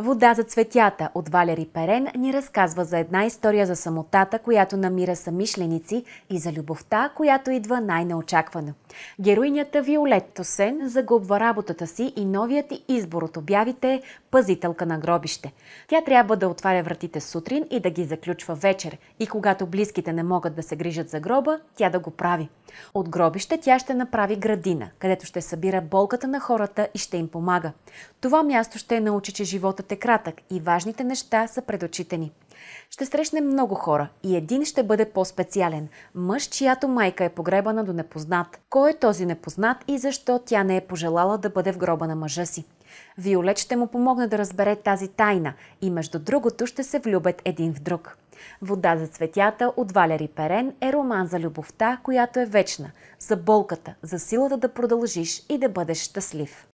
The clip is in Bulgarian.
Вода за цветята от Валери Перен ни разказва за една история за самотата, която намира самишленици и за любовта, която идва най-неочаквано. Героинята Виолет Тосен загубва работата си и новият избор от обявите е пазителка на гробище. Тя трябва да отваря вратите сутрин и да ги заключва вечер и когато близките не могат да се грижат за гроба, тя да го прави. От гробище тя ще направи градина, където ще събира болката на хората и ще им помага. Това място ще научи, че животът е кратък и важните неща са пред очите ни. Ще срещнем много хора и един ще бъде по-специален. Мъж, чиято майка е погребана до непознат. Кой е този непознат и защо тя не е пожелала да бъде в гроба на мъжа си? Виолет ще му помогне да разбере тази тайна и между другото ще се влюбят един в друг. Вода за цветята от Валери Перен е роман за любовта, която е вечна, за болката, за силата да продължиш и да бъдеш щастлив.